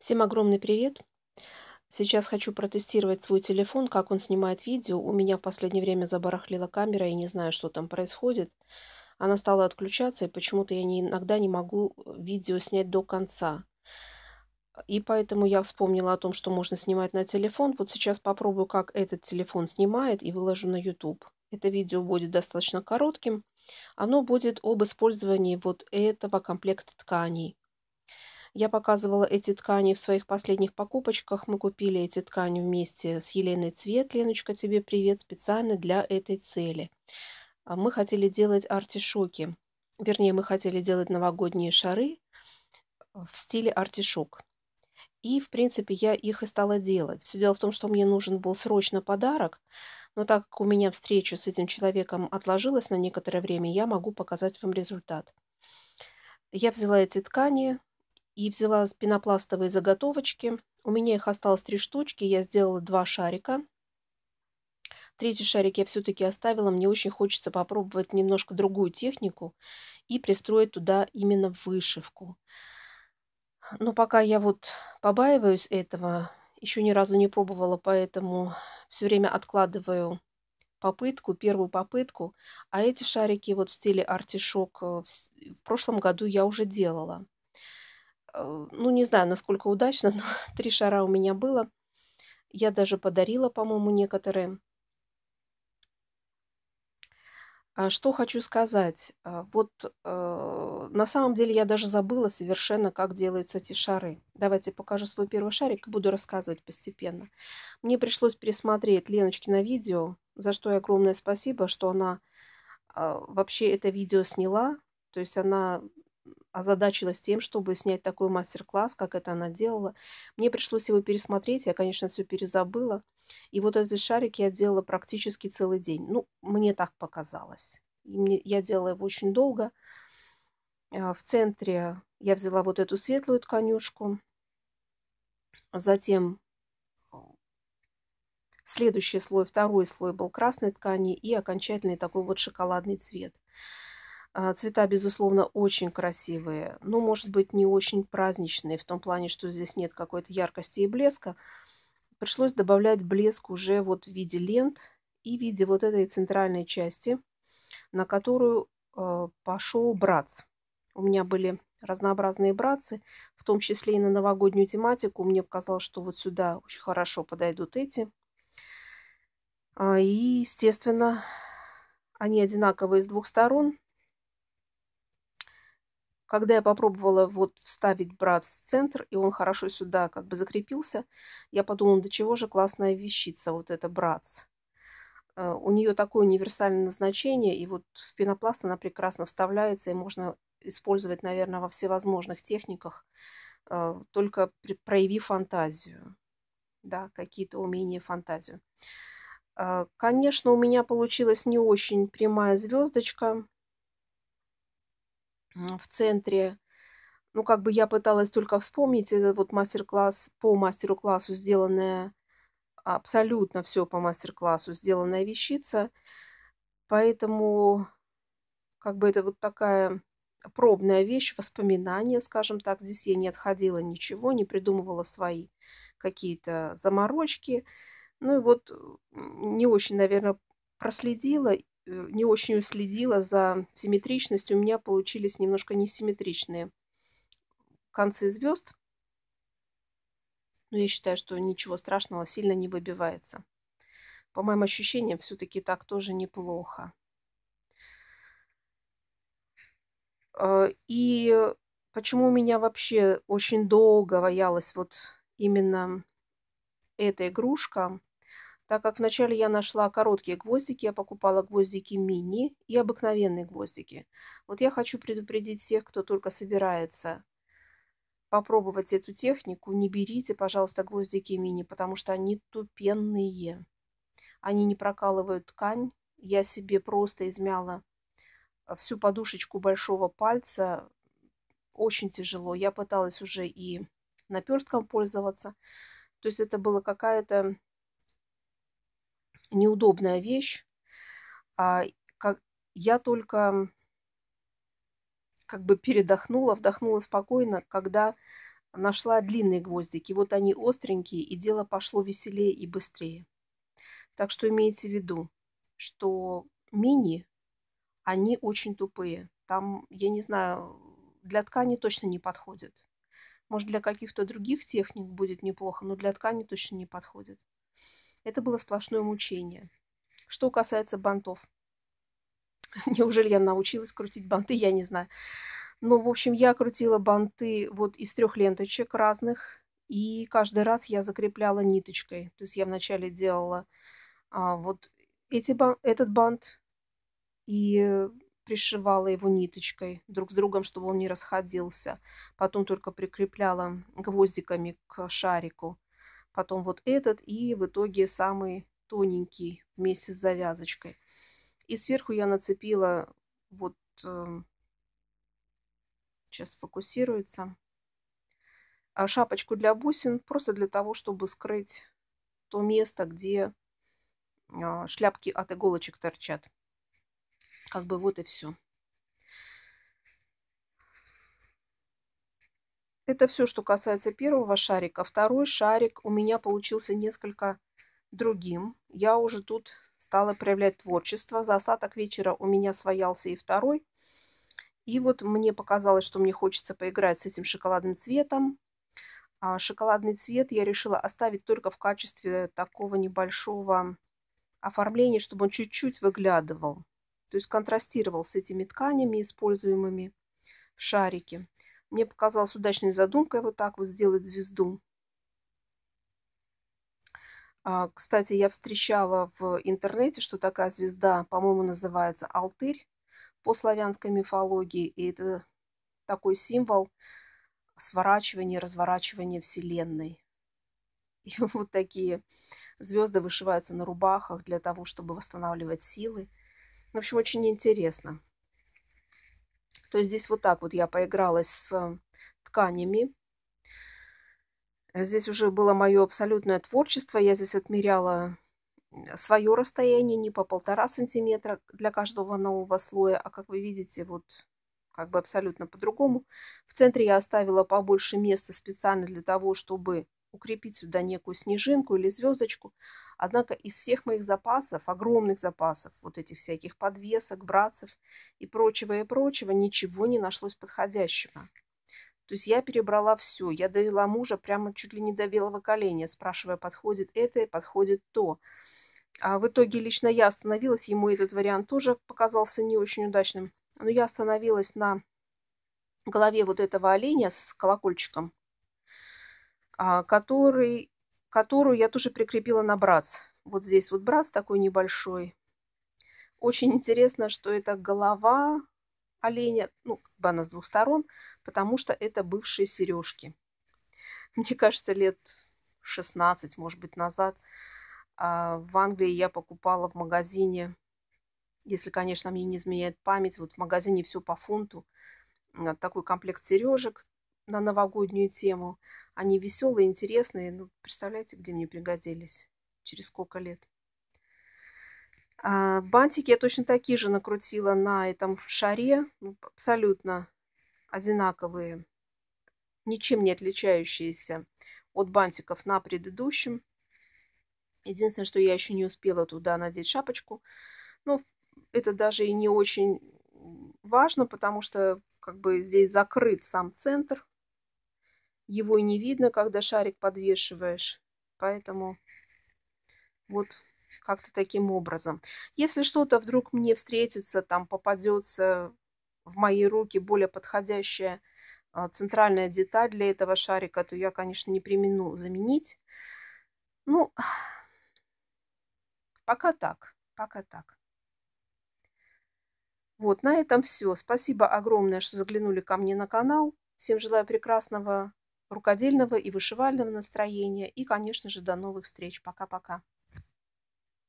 Всем огромный привет! Сейчас хочу протестировать свой телефон, как он снимает видео. У меня в последнее время забарахлила камера, и не знаю, что там происходит. Она стала отключаться, и почему-то я не, иногда не могу э, видео снять до конца. И поэтому я вспомнила о том, что можно снимать на телефон. Вот сейчас попробую, как этот телефон снимает, и выложу на YouTube. Это видео будет достаточно коротким. Оно будет об использовании вот этого комплекта тканей. Я показывала эти ткани в своих последних покупочках. Мы купили эти ткани вместе с Еленой Цвет. Леночка, тебе привет специально для этой цели. А мы хотели делать артишоки. Вернее, мы хотели делать новогодние шары в стиле артишок. И, в принципе, я их и стала делать. Все дело в том, что мне нужен был срочно подарок, но так как у меня встреча с этим человеком отложилась на некоторое время, я могу показать вам результат. Я взяла эти ткани, и взяла пенопластовые заготовочки. У меня их осталось три штучки, я сделала два шарика. Третий шарик я все-таки оставила, мне очень хочется попробовать немножко другую технику и пристроить туда именно вышивку. Но пока я вот побаиваюсь этого, еще ни разу не пробовала, поэтому все время откладываю попытку, первую попытку. А эти шарики вот в стиле артишок э, в прошлом году я уже делала. Э, ну, не знаю, насколько удачно, но три шара у меня было. Я даже подарила, по-моему, некоторые. А что хочу сказать. А, вот э, на самом деле я даже забыла совершенно, как делаются эти шары. Давайте покажу свой первый шарик и буду рассказывать постепенно. Мне пришлось пересмотреть Леночки на видео, за что ей огромное спасибо, что она а, вообще это видео сняла. То есть она озадачилась тем, чтобы снять такой мастер-класс, как это она делала. Мне пришлось его пересмотреть, я, конечно, все перезабыла. И вот этот шарик я делала практически целый день. Ну, мне так показалось. И мне, я делала его очень долго. А, в центре я взяла вот эту светлую тканюшку. Затем а, следующий слой, второй слой был красной ткани и окончательный такой вот шоколадный цвет. А, цвета, безусловно, очень красивые, но, может быть, не очень праздничные, в том плане, что здесь нет какой-то яркости и блеска. Пришлось добавлять блеск уже вот в виде лент и в виде вот этой центральной части, на которую э, пошел братс. У меня были разнообразные братцы, в том числе и на новогоднюю тематику. Мне показалось, что вот сюда очень хорошо подойдут эти. А, и, естественно, они одинаковые с двух сторон, когда я попробовала вот вставить брат в центр, и он хорошо сюда как бы закрепился, я подумала, до чего же классная вещица вот эта братс. Э, у нее такое универсальное назначение, и вот в пенопласт она прекрасно вставляется, и можно использовать, наверное, во всевозможных техниках, э, только проявив фантазию, да, какие-то умения фантазию. Э, конечно, у меня получилась не очень прямая звездочка, в центре. Ну, как бы я пыталась только вспомнить этот вот мастер-класс по мастер-классу сделанная, абсолютно все по мастер-классу сделанная вещица. Поэтому как бы это вот такая пробная вещь, воспоминания, скажем так. Здесь я не отходила ничего, не придумывала свои какие-то заморочки. Ну и вот не очень, наверное, проследила Э, не очень уследила за симметричностью, у меня получились немножко несимметричные концы звезд. Но я считаю, что ничего страшного сильно не выбивается. По моим ощущениям, все-таки так тоже неплохо. Э, и почему у меня вообще очень долго ваялась вот именно эта игрушка, так как вначале я нашла короткие гвоздики, я покупала гвоздики мини и обыкновенные гвоздики. Вот я хочу предупредить всех, кто только собирается попробовать эту технику. Не берите, пожалуйста, гвоздики мини, потому что они тупенные. Они не прокалывают ткань. Я себе просто измяла а, всю подушечку большого пальца. Очень тяжело. Я пыталась уже и наперстком пользоваться. То есть это было какая-то неудобная вещь. А, как, я только как бы передохнула, вдохнула спокойно, когда нашла длинные гвоздики. Вот они остренькие, и дело пошло веселее и быстрее. Так что имейте в виду, что мини, они очень тупые. Там, я не знаю, для ткани точно не подходят, Может, для каких-то других техник будет неплохо, но для ткани точно не подходит. Это было сплошное мучение. Что касается бантов. Неужели я научилась крутить банты, я не знаю. Но, ну, в общем, я крутила банты вот из трех ленточек разных. И каждый раз я закрепляла ниточкой. То есть я вначале делала а, вот эти, этот бант и пришивала его ниточкой друг с другом, чтобы он не расходился. Потом только прикрепляла гвоздиками к шарику потом вот этот и в итоге самый тоненький вместе с завязочкой. И сверху я нацепила вот, сейчас эм, фокусируется, а, шапочку для бусин, просто для того, чтобы скрыть то место, где а, шляпки от иголочек торчат. Как бы вот и все. Это все, что касается первого шарика. Второй шарик у меня получился несколько другим. Я уже тут стала проявлять творчество. За остаток вечера у меня своялся и второй. И вот мне показалось, что мне хочется поиграть с этим шоколадным цветом. А шоколадный цвет я решила оставить только в качестве такого небольшого оформления, чтобы он чуть-чуть выглядывал. То есть контрастировал с этими тканями, используемыми в шарике. Мне показалась удачной задумкой вот так вот сделать звезду. А, кстати, я встречала в интернете, что такая звезда, по-моему, называется Алтырь по славянской мифологии. И это такой символ сворачивания, разворачивания Вселенной. И вот такие звезды вышиваются на рубахах для того, чтобы восстанавливать силы. В общем, очень интересно. То есть здесь вот так вот я поигралась с тканями. Здесь уже было мое абсолютное творчество. Я здесь отмеряла свое расстояние не по полтора сантиметра для каждого нового слоя, а как вы видите, вот как бы абсолютно по-другому. В центре я оставила побольше места специально для того, чтобы укрепить сюда некую снежинку или звездочку. Однако из всех моих запасов, огромных запасов, вот этих всяких подвесок, братцев и прочего и прочего, ничего не нашлось подходящего. То есть я перебрала все, я довела мужа прямо чуть ли не до белого коленя, спрашивая, подходит это и подходит то. А в итоге лично я остановилась, ему этот вариант тоже показался не очень удачным. Но я остановилась на голове вот этого оленя с колокольчиком, а, который, которую я тоже прикрепила на братс. Вот здесь вот братс такой небольшой. Очень интересно, что это голова оленя, ну, как бы она с двух сторон, потому что это бывшие сережки. Мне кажется, лет 16, может быть, назад а, в Англии я покупала в магазине, если, конечно, мне не изменяет память, вот в магазине все по фунту, а, такой комплект сережек, на новогоднюю тему. Они веселые, интересные. Ну, представляете, где мне пригодились? Через сколько лет? А, бантики я точно такие же накрутила на этом шаре. Ну, абсолютно одинаковые. Ничем не отличающиеся от бантиков на предыдущем. Единственное, что я еще не успела туда надеть шапочку. ну это даже и не очень важно, потому что как бы здесь закрыт сам центр его и не видно, когда шарик подвешиваешь. Поэтому вот как-то таким образом. Если что-то вдруг мне встретится, там попадется в мои руки более подходящая а, центральная деталь для этого шарика, то я, конечно, не примену заменить. Ну, пока так, пока так. Вот, на этом все. Спасибо огромное, что заглянули ко мне на канал. Всем желаю прекрасного рукодельного и вышивального настроения и, конечно же, до новых встреч. Пока-пока.